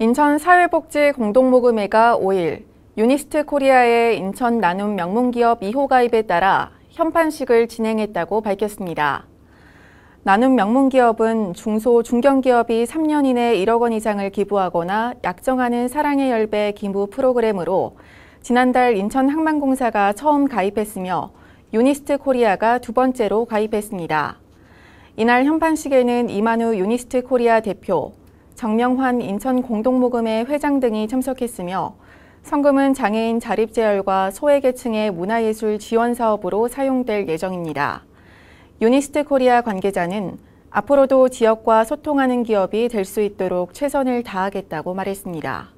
인천 사회복지 공동모금회가 5일 유니스트 코리아의 인천 나눔 명문기업 2호 가입에 따라 현판식을 진행했다고 밝혔습니다. 나눔 명문기업은 중소 중견기업이 3년 이내 1억 원 이상을 기부하거나 약정하는 사랑의 열배 기부 프로그램으로 지난달 인천항만공사가 처음 가입했으며 유니스트 코리아가 두 번째로 가입했습니다. 이날 현판식에는 이만우 유니스트 코리아 대표, 정명환 인천공동모금회 회장 등이 참석했으며 성금은 장애인 자립재활과 소외계층의 문화예술 지원 사업으로 사용될 예정입니다. 유니스트 코리아 관계자는 앞으로도 지역과 소통하는 기업이 될 수 있도록 최선을 다하겠다고 말했습니다.